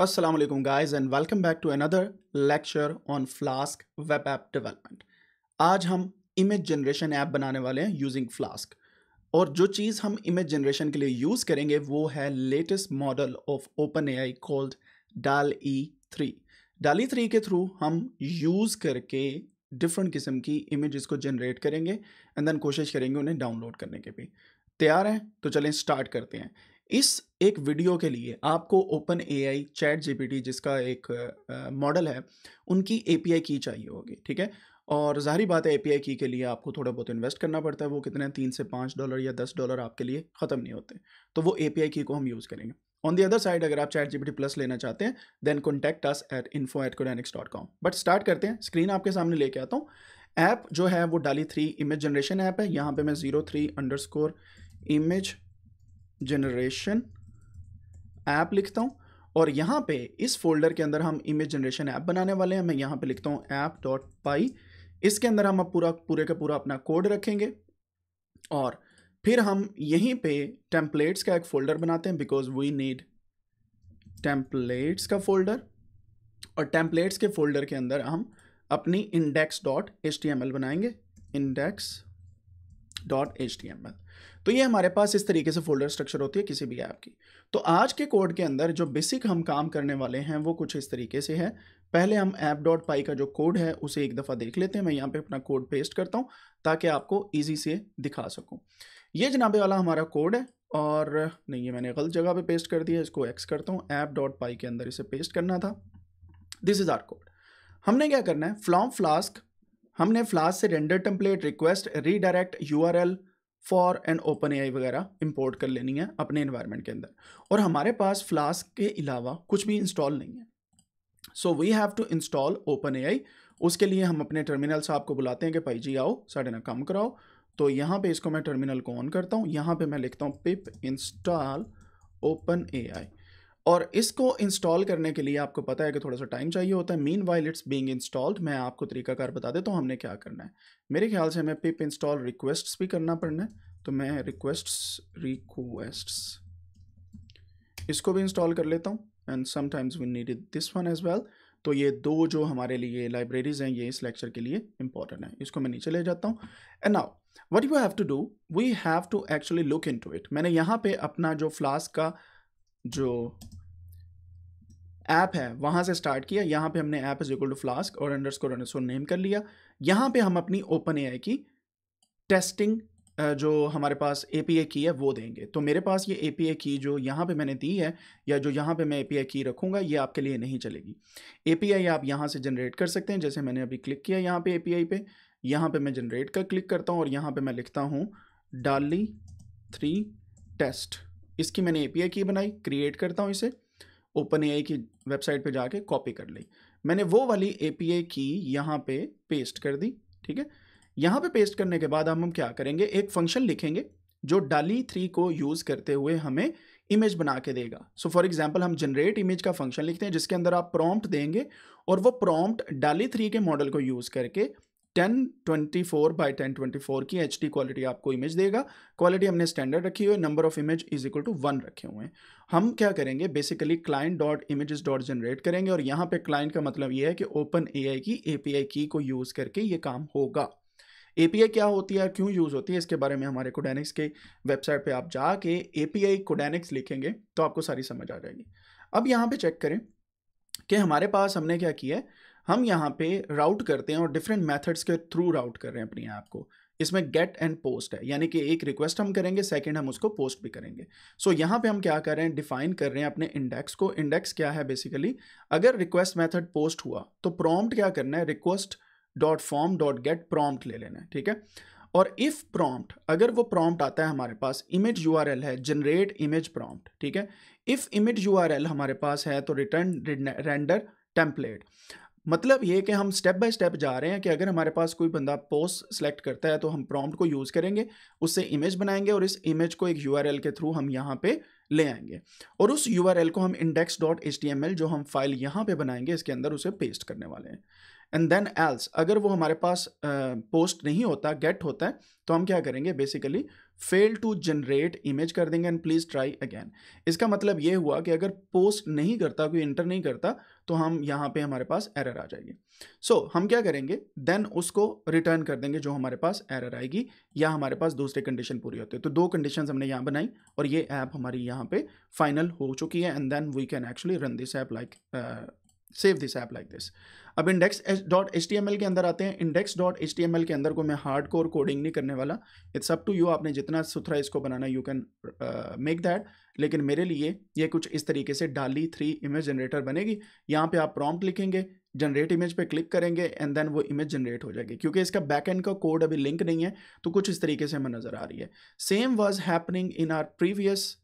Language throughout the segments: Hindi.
Aslam guys and welcome back to another lecture on flask web app development आज हम इमेज जनरेशन ऐप बनाने वाले हैं यूजिंग फ्लास्क और जो चीज़ हम इमेज जनरेशन के लिए यूज़ करेंगे वो है latest model of open A I called DALL E three DALL E three के थ्रू हम यूज़ करके डिफरेंट किस्म की इमेज को जनरेट करेंगे एंड देन कोशिश करेंगे उन्हें डाउनलोड करने के भी तैयार हैं तो चलें स्टार्ट करते हैं इस एक वीडियो के लिए आपको ओपन ए आई चैट जी जिसका एक मॉडल है उनकी ए पी आई की चाहिए होगी ठीक है और जाहरी बात है ए पी आई की के लिए आपको थोड़ा बहुत इन्वेस्ट करना पड़ता है वो कितने तीन से पाँच डॉलर या दस डॉलर आपके लिए ख़त्म नहीं होते तो वो ए पी आई की को हम यूज़ करेंगे ऑन दी अदर साइड अगर आप चैट जी प्लस लेना चाहते हैं then contact us at info at Codenix dot com but start करते हैं स्क्रीन आपके सामने लेके आता हूँ ऐप जो है वो डाली थ्री इमेज जनरेशन ऐप है यहाँ पे मैं zero three underscore image generation app लिखता हूँ और यहाँ पे इस फोल्डर के अंदर हम इमेज जनरेशन ऐप बनाने वाले हैं मैं यहाँ पे लिखता हूँ ऐप डॉट पाई इसके अंदर हम अब पूरा पूरे का पूरा अपना कोड रखेंगे और फिर हम यहीं पे टेम्पलेट्स का एक फ़ोल्डर बनाते हैं बिकॉज वी नीड टेम्पलेट्स का फ़ोल्डर और टेम्पलेट्स के फ़ोल्डर के अंदर हम अपनी index dot H T M L बनाएंगे index dot H T M L तो ये हमारे पास इस तरीके से फोल्डर स्ट्रक्चर होती है किसी भी ऐप की तो आज के कोड के अंदर जो बेसिक हम काम करने वाले हैं वो कुछ इस तरीके से है पहले हम ऐप डॉट पाई का जो कोड है उसे एक दफ़ा देख लेते हैं मैं यहाँ पे अपना कोड पेस्ट करता हूँ ताकि आपको ईजी से दिखा सकूँ ये जनाबे वाला हमारा कोड है और नहीं ये मैंने गलत जगह पे पेस्ट कर दिया इसको एक्स करता हूँ ऐप डॉट पाई के अंदर इसे पेस्ट करना था दिस इज़ आर कोड हमने क्या करना है फ्लॉम फ्लास्क हमने फ्लास से render template request redirect U R L for and open A वगैरह इंपोर्ट कर लेनी है अपने इन्वायरमेंट के अंदर और हमारे पास फ्लास्क के अलावा कुछ भी इंस्टॉल नहीं है so we have to install open A उसके लिए हम अपने टर्मिनल साहब को बुलाते हैं कि भाई जी आओ साढ़े ना काम कराओ तो यहाँ पे इसको मैं टर्मिनल को ऑन करता हूँ यहाँ पे मैं लिखता हूँ पिप इंस्टॉल ओपन ए आई और इसको इंस्टॉल करने के लिए आपको पता है कि थोड़ा सा टाइम चाहिए होता है meanwhile it's being installed मैं आपको तरीकाकार बता देता तो हूँ हमने क्या करना है मेरे ख्याल से हमें पिप इंस्टॉल रिक्वेस्ट्स भी करना पड़ना है तो मैं रिक्वेस्ट रिक्वेस्ट इसको भी इंस्टॉल कर लेता हूँ and sometimes we need this one as well तो ये दो जो हमारे लिए लाइब्रेरीज हैं ये इस लेक्चर के लिए इंपॉर्टेंट है इसको मैं नीचे ले जाता हूँ and now what you have to do we have to actually look into it मैंने यहाँ पे अपना जो फ्लास्क का जो ऐप है वहाँ से स्टार्ट किया यहाँ पे हमने app is equal to flask और अंडर स्कोर अंडर नेम कर लिया यहाँ पे हम अपनी ओपन ए की टेस्टिंग जो हमारे पास ए पी ए की है वो देंगे तो मेरे पास ये ए पी ए की जो यहाँ पे मैंने दी है या जो यहाँ पे मैं ए पी आई की रखूँगा ये आपके लिए नहीं चलेगी ए पी आई आप यहाँ से जनरेट कर सकते हैं जैसे मैंने अभी क्लिक किया यहाँ पे ए पी आई पे यहाँ पे मैं जनरेट का क्लिक करता हूँ और यहाँ पे मैं लिखता हूँ डाली थ्री टेस्ट इसकी मैंने ए पी आई की बनाई क्रिएट करता हूँ इसे ओपन ए की वेबसाइट पे जाके कॉपी कर ली मैंने वो वाली ए की यहाँ पे पेस्ट कर दी ठीक है यहाँ पे पेस्ट करने के बाद हम हम क्या करेंगे एक फंक्शन लिखेंगे जो डाली थ्री को यूज़ करते हुए हमें इमेज बना के देगा सो फॉर एग्जाम्पल हम जनरेट इमेज का फंक्शन लिखते हैं जिसके अंदर आप प्रॉम्प्ट देंगे और वो प्रॉम्प्ट डाली थ्री के मॉडल को यूज़ करके 1024 बाय 1024 की एच क्वालिटी आपको इमेज देगा क्वालिटी हमने स्टैंडर्ड रखी हुई है number of image is equal to one रखे हुए हैं हम क्या करेंगे basically client dot image dot generate करेंगे और यहाँ पे क्लाइंट का मतलब ये है कि ओपन ए की ए की को यूज़ करके ये काम होगा आई क्या होती है क्यों यूज़ होती है इसके बारे में हमारे कोडेनिक्स के वेबसाइट पर आप जाके आई कोडेनिक्स लिखेंगे तो आपको सारी समझ आ जाएगी अब यहाँ पे चेक करें कि हमारे पास हमने क्या किया है हम यहाँ पे राउट करते हैं और डिफरेंट मेथड्स के थ्रू राउट कर रहे हैं अपनी ऐप को इसमें गेट एंड पोस्ट है यानी कि एक रिक्वेस्ट हम करेंगे सेकंड हम उसको पोस्ट भी करेंगे सो so, यहाँ पे हम क्या कर रहे हैं डिफाइन कर रहे हैं अपने इंडेक्स को इंडेक्स क्या है बेसिकली अगर रिक्वेस्ट मेथड पोस्ट हुआ तो प्रॉम्प्ट क्या करना है request dot form dot get prompt ले लेना है ठीक है और इफ़ प्रॉम्प्ट अगर वो प्रॉम्प्ट आता है हमारे पास इमेज यू है जनरेट इमेज प्रॉम्प्ट ठीक है इफ़ इमेज यू हमारे पास है तो रिटर्न रेंडर टेम्पलेट मतलब ये कि हम स्टेप बाय स्टेप जा रहे हैं कि अगर हमारे पास कोई बंदा पोस्ट सेलेक्ट करता है तो हम प्रॉम्प्ट को यूज़ करेंगे उससे इमेज बनाएंगे और इस इमेज को एक यू के थ्रू हम यहाँ पे ले आएंगे और उस यू को हम इंडेक्स डॉट एच जो हम फाइल यहाँ पे बनाएंगे इसके अंदर उसे पेस्ट करने वाले हैं एंड देन एल्स अगर वो हमारे पास पोस्ट uh, नहीं होता गेट होता है तो हम क्या करेंगे basically fail to generate image कर देंगे एंड प्लीज़ ट्राई अगेन इसका मतलब ये हुआ कि अगर पोस्ट नहीं करता कोई इंटर नहीं करता तो हम यहाँ पे हमारे पास एरर आ जाएगी सो so, हम क्या करेंगे देन उसको रिटर्न कर देंगे जो हमारे पास एरर आएगी या हमारे पास दूसरे कंडीशन पूरी होती है तो दो कंडीशन हमने यहाँ बनाई और ये ऐप हमारी यहाँ पे फाइनल हो चुकी है and then we can actually run this app like save this app like this अब index dot H T M L के अंदर आते हैं index dot H T M L के अंदर को मैं हार्ड कोर कोडिंग नहीं करने वाला इट्स अप टू यू आपने जितना सुथरा इसको बनाना यू कैन मेक दैट लेकिन मेरे लिए ये कुछ इस तरीके से डाली थ्री इमेज जनरेटर बनेगी यहाँ पे आप प्रॉम्प्ट लिखेंगे जनरेट इमेज पे क्लिक करेंगे एंड देन वो इमेज जनरेट हो जाएगी क्योंकि इसका बैक एंड का कोड अभी लिंक नहीं है तो कुछ इस तरीके से हमें नज़र आ रही है same was happening in our previous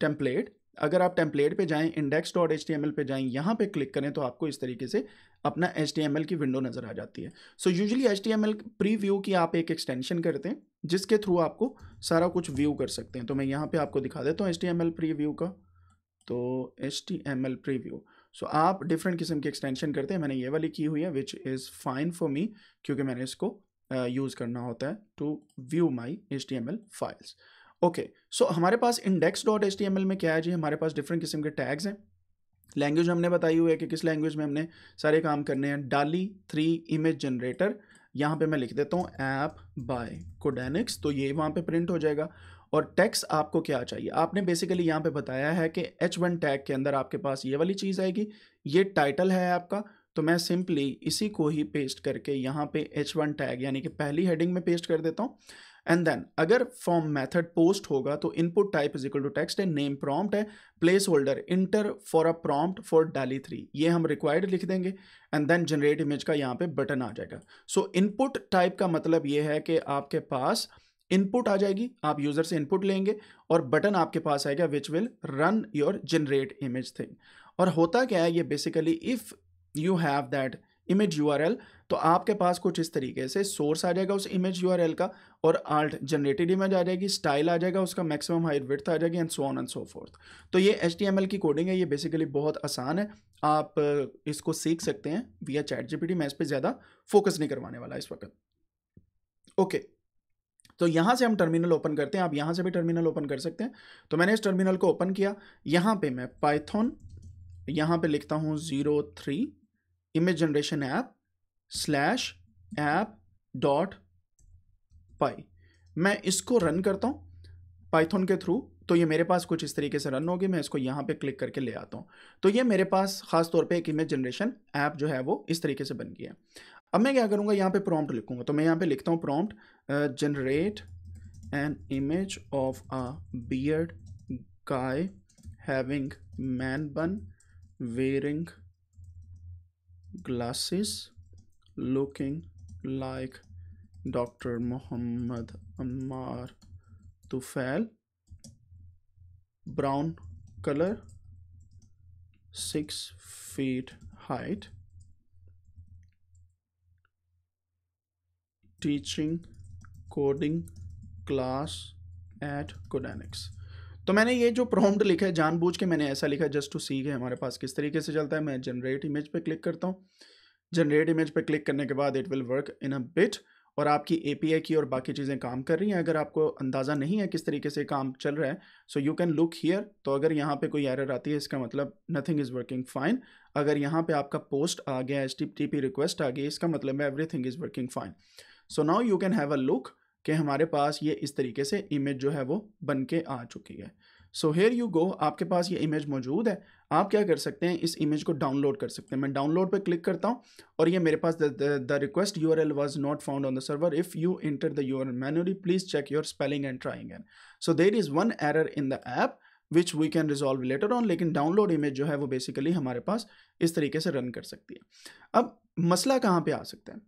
template अगर आप टेम्पलेट पे जाएं index dot H M L पर जाएँ यहाँ पर क्लिक करें तो आपको इस तरीके से अपना एच एम एल की विंडो नज़र आ जाती है so usually H T M L preview की आप एक एक्सटेंशन करते हैं जिसके थ्रू आपको सारा कुछ व्यू कर सकते हैं तो मैं यहाँ पर आपको दिखा देता हूँ H M L preview का तो H T M L preview so आप डिफरेंट किस्म की एक्सटेंशन करते हैं मैंने ये वाली की हुई है which is fine for me क्योंकि मैंने इसको यूज़ करना होता है to view my H T M L files okay okay, so so हमारे पास इंडेक्स डॉट एच में क्या है जी हमारे पास डिफरेंट किस्म के टैग्स हैं लैंग्वेज हमने बताई हुई है कि किस लैंग्वेज में हमने सारे काम करने हैं डाली थ्री इमेज जनरेटर यहाँ पे मैं लिख देता हूँ ऐप बाय कोडेनिक्स तो ये वहाँ पे प्रिंट हो जाएगा और टैक्स आपको क्या चाहिए आपने बेसिकली यहाँ पे बताया है कि एच वन टैग के अंदर आपके पास ये वाली चीज़ आएगी ये टाइटल है आपका तो मैं सिंपली इसी को ही पेस्ट करके यहाँ पे एच वन टैग यानी कि पहली हेडिंग में पेस्ट कर देता हूँ एंड देन अगर फॉर्म मैथड पोस्ट होगा तो input type is equal to text है नेम प्रॉम्प्ट है placeholder enter for a prompt for DALL E three ये हम रिक्वायर्ड लिख देंगे एंड देन जनरेट इमेज का यहाँ पे बटन आ जाएगा सो इनपुट टाइप का मतलब ये है कि आपके पास इनपुट आ जाएगी आप यूज़र से इनपुट लेंगे और बटन आपके पास आएगा which will run your generate image thing और होता क्या है ये basically if you have that R L तो आपके पास कुछ इस तरीके से सोर्स आ जाएगा उस इमेज यू का और आर्ट जनरेटेड इमेज आ जाएगी स्टाइल आ जाएगा उसका मैक्सिमम हाइट विथ आ जाएगी and so on and so forth तो ये एच की कोडिंग है ये बेसिकली बहुत आसान है आप इसको सीख सकते हैं वी चैट जी मैं इस पर ज़्यादा फोकस नहीं करवाने वाला इस वक्त ओके तो यहाँ से हम टर्मिनल ओपन करते हैं आप यहाँ से भी टर्मिनल ओपन कर सकते हैं तो मैंने इस टर्मिनल को ओपन किया यहाँ पे मैं पाइथन यहाँ पे लिखता हूँ zero three image generation app slash app dot py मैं इसको रन करता हूँ पाइथन के थ्रू तो ये मेरे पास कुछ इस तरीके से रन होगी मैं इसको यहाँ पे क्लिक करके ले आता हूँ तो ये मेरे पास खास तौर पे एक इमेज जनरेशन ऐप जो है वो इस तरीके से बन गया है अब मैं क्या करूँगा यहाँ पे प्रॉम्प्ट लिखूँगा तो मैं यहाँ पे लिखता हूँ prompt generate an image of a beard guy having man bun wearing glasses looking like Dr. Muhammad Ammar Tufail brown color 6 feet height teaching coding class at Codanix तो मैंने ये जो प्रॉम्प्ट लिखा है जानबूझ के मैंने ऐसा लिखा जस्ट टू सी है हमारे पास किस तरीके से चलता है मैं जनरेट इमेज पे क्लिक करता हूँ जनरेट इमेज पर क्लिक करने के बाद it will work in a bit और आपकी ए की और बाकी चीज़ें काम कर रही हैं अगर आपको अंदाज़ा नहीं है किस तरीके से काम चल रहा है so you can look here तो अगर यहाँ पे कोई एरर आती है इसका मतलब नथिंग इज़ वर्किंग फाइन अगर यहाँ पे आपका पोस्ट आ गया एच टी रिक्वेस्ट आ गई इसका मतलब है thing is working fine so now you can have a look कि हमारे पास ये इस तरीके से इमेज जो है वो बन के आ चुकी है सो हेयर यू गो आपके पास ये इमेज मौजूद है आप क्या कर सकते हैं इस इमेज को डाउनलोड कर सकते हैं मैं डाउनलोड पर क्लिक करता हूँ और ये मेरे पास the request U R L was not found on the server if you enter the U R manually please check your spelling and trying an so there is one error in the app which we can resolve later on लेकिन डाउनलोड इमेज जो है वो बेसिकली हमारे पास इस तरीके से रन कर सकती है अब मसला कहाँ पर आ सकता है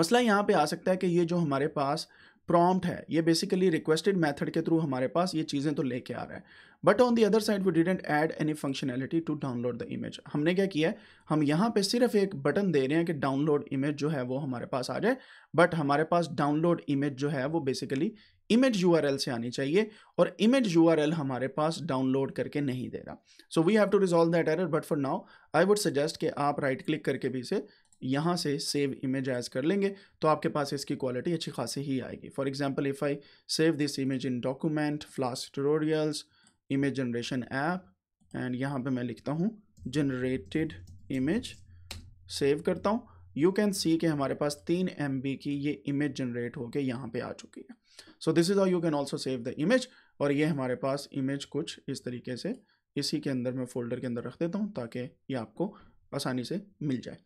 मसला यहाँ पे आ सकता है कि ये जो हमारे पास प्रॉम्प्ट है ये बेसिकली रिक्वेस्टेड मेथड के थ्रू हमारे पास ये चीज़ें तो लेके आ रहा है but on the other side we didn't add any functionality to download the image हमने क्या किया है हम यहाँ पे सिर्फ एक बटन दे रहे हैं कि डाउनलोड इमेज जो है वो हमारे पास आ जाए बट हमारे पास डाउनलोड इमेज जो है वो बेसिकली इमेज यू से आनी चाहिए और इमेज यू हमारे पास डाउनलोड करके नहीं दे रहा so we have to resolve that error but for now I would suggest कि आप राइट right क्लिक करके भी इसे यहाँ से सेव इमेज एज कर लेंगे तो आपके पास इसकी क्वालिटी अच्छी खासी ही आएगी for example if I save this image in document flask tutorials image generation app and यहाँ पे मैं लिखता हूँ जनरेटेड इमेज सेव करता हूँ यू कैन सी कि हमारे पास तीन एम की ये इमेज जनरेट होकर यहाँ पे आ चुकी है so this is our you can also save the image और ये हमारे पास इमेज कुछ इस तरीके से इसी के अंदर मैं फोल्डर के अंदर रख देता हूँ ताकि ये आपको आसानी से मिल जाए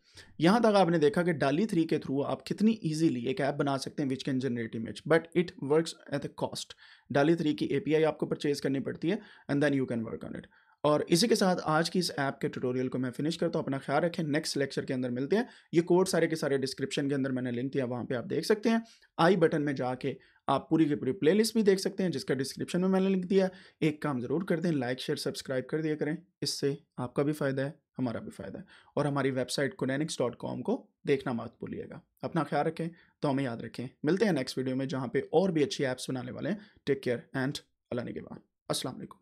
यहाँ तक आपने देखा कि डाली थ्री के थ्रू आप कितनी ईजिली एक ऐप बना सकते हैं which can generate image but it work at a cost DALL E three की ए आपको परचेज करनी पड़ती है and then you can work on it और इसी के साथ आज की इस ऐप के ट्यूटोरियल को मैं फिनिश करता हूँ अपना ख्याल रखें नेक्स्ट लेक्चर के अंदर मिलते हैं ये कोड सारे के सारे डिस्क्रिप्शन के अंदर मैंने लिंक दिया वहाँ पे आप देख सकते हैं आई बटन में जाके आप पूरी की पूरी प्लेलिस्ट भी देख सकते हैं जिसका डिस्क्रिप्शन में मैंने लिंक दिया एक काम ज़रूर कर दें लाइक शेयर सब्सक्राइब कर दिया करें इससे आपका भी फ़ायदा है हमारा भी फ़ायदा है और हमारी वेबसाइट कुनैनिक्स डॉट कॉम को देखना मत भूलिएगा अपना ख्याल रखें तो हमें याद रखें मिलते हैं नेक्स्ट वीडियो में जहाँ पे और भी अच्छी ऐप्स बनाने वाले हैं टेक केयर एंड अल्लाह के बाद असलम